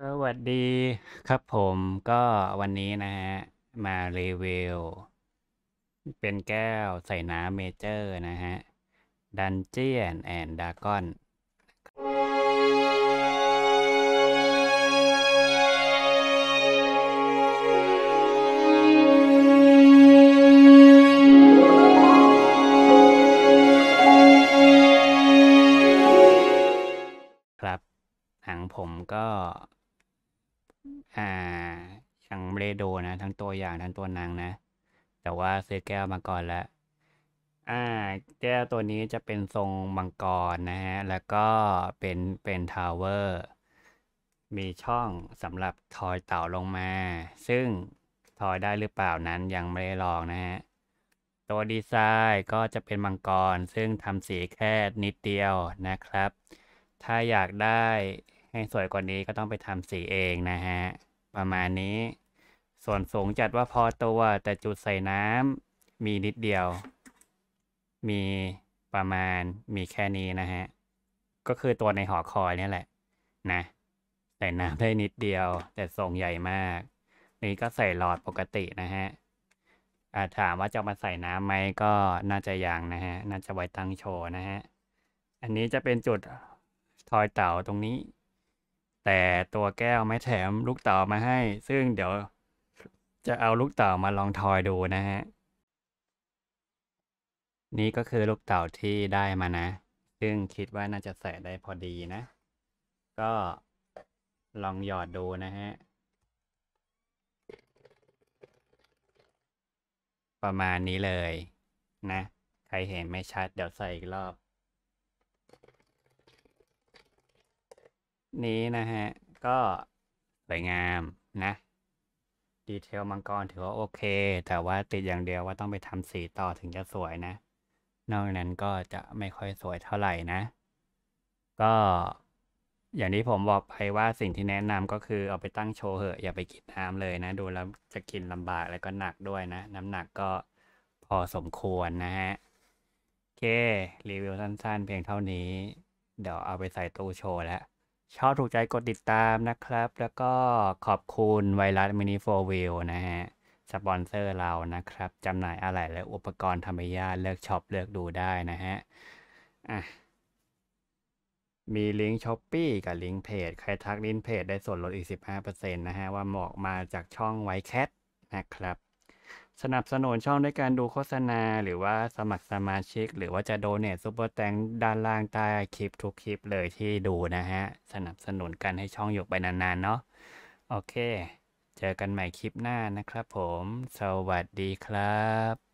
สวัสดีครับผมก็วันนี้นะฮะ มารีวิวเป็นแก้วใส่น้ำเมเจอร์นะฮะดันเจียนแอนดากอนครับหางผมก็อ่า่ังไม่ได้ดนะ ทั้งตัวอย่างทั้งตัวนางนะ แต่ว่าซื้อแก้วมาก่อนละอ่าแก้วตัวนี้จะเป็นทรงมังกร นะฮะแล้วก็เป็นเป็นทาวเวอร์ มีช่องสำหรับทอยเต่าลงมา ซึ่งทอยได้หรือเปล่านั้นยังไม่ได้ลองนะฮะตัวดีไซน์ ก็จะเป็นมังกร ซึ่งทำสีแค่ นิดเดียวนะครับ ถ้าอยากได้ให้สวยกว่านี้ก็ต้องไปทำสีเองนะฮะ ประมาณนี้ ส่วนสูงจัดว่าพอตัวแต่จุดใส่น้ำมีนิดเดียว มีประมาณมีแค่นี้นะฮะ ก็คือตัวในหอคอยนี่แหละนะใส่น้ำได้นิดเดียว แต่ทรงใหญ่มาก นี่ก็ใส่หลอดปกตินะฮะถามว่าจะมาใส่น้ำไหมก็น่าจะยังนะฮะ น่าจะไว้ตั้งโชว์นะฮะ อันนี้จะเป็นจุดทอยเต่าตรงนี้แต่ตัวแก้วไม่แถมลูกเต่ามาให้ ซึ่งเดี๋ยวจะเอาลูกเต่ามาลองทอยดูนะฮะ นี่ก็คือลูกเต่าที่ได้มานะ ซึ่งคิดว่าน่าจะใส่ได้พอดีนะ ก็ลองหยอดดูนะฮะ ประมาณนี้เลยนะ ใครเห็นไม่ชัดเดี๋ยวใส่อีกรอบนี้นะฮะก็สวยงามนะดีเทลมังกรถือว่าโอเคแต่ว่าติดอย่างเดียวว่าต้องไปทำสีต่อถึงจะสวยนะ นอกนั้นก็จะไม่ค่อยสวยเท่าไหร่นะ ก็อย่างที่ผมบอกไปว่าสิ่งที่แนะนำก็คือ เอาไปตั้งโชว์เหอะอย่าไปกินน้ำเลยนะดูแล้วจะกินลำบากแล้วก็หนักด้วยนะ น้ำหนักก็พอสมควรนะฮะโอเครีวิวสั้นๆ เพียงเท่านี้ เดี๋ยวเอาไปใส่ตู้โชว์แล้วชอบถูกใจกดติดตามนะครับ แล้วก็ขอบคุณไวรัสมินิโฟวิลนะฮะ สปอนเซอร์เรานะครับจำหน่ายอะไหล่และอุปกรณ์ธรรมยา เลือกช็อปเลือกดูได้นะฮะ อ่ะ มีลิงก์ช้อปปี้กับลิงก์เพจ ใครทักลิงก์เพจได้ส่วนลดอีก15%นะฮะ ว่าหมอกมาจากช่องไวแคทนะครับสนับสนุนช่องด้วยการดูโฆษณาหรือว่าสมัครสมาชิกหรือว่าจะโดเนท ซุปเปอร์แตงด้านล่างใต้คลิปทุกคลิปเลยที่ดูนะฮะ สนับสนุนกันให้ช่องอยู่ไปนานๆเนาะโอเคเจอกันใหม่คลิปหน้านะครับผม สวัสดีครับ